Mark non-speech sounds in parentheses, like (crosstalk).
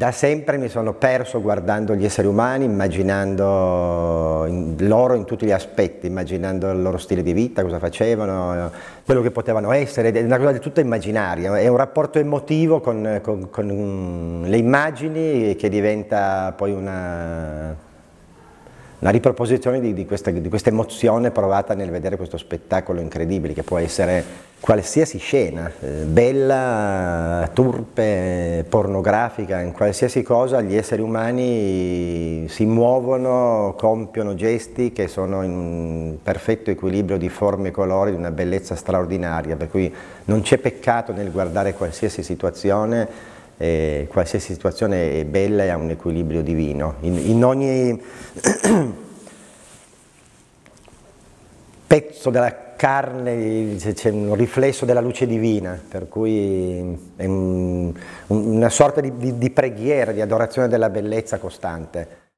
Da sempre mi sono perso guardando gli esseri umani, immaginando loro in tutti gli aspetti, immaginando il loro stile di vita, cosa facevano, quello che potevano essere, è una cosa tutto immaginaria, è un rapporto emotivo con, con, con le immagini che diventa poi una, una riproposizione di, di, questa, di, questa, emozione provata nel vedere questo spettacolo incredibile che può essere qualsiasi scena, eh, bella, turpe, pornografica, in qualsiasi cosa gli esseri umani si muovono, compiono gesti che sono in un perfetto equilibrio di forme e colori, di una bellezza straordinaria, per cui non c'è peccato nel guardare qualsiasi situazione eh, qualsiasi situazione è bella e ha un equilibrio divino. In, in ogni (clears throat) pezzo della carne c'è un riflesso della luce divina, per cui è un, una sorta di, di, di preghiera, di adorazione della bellezza costante.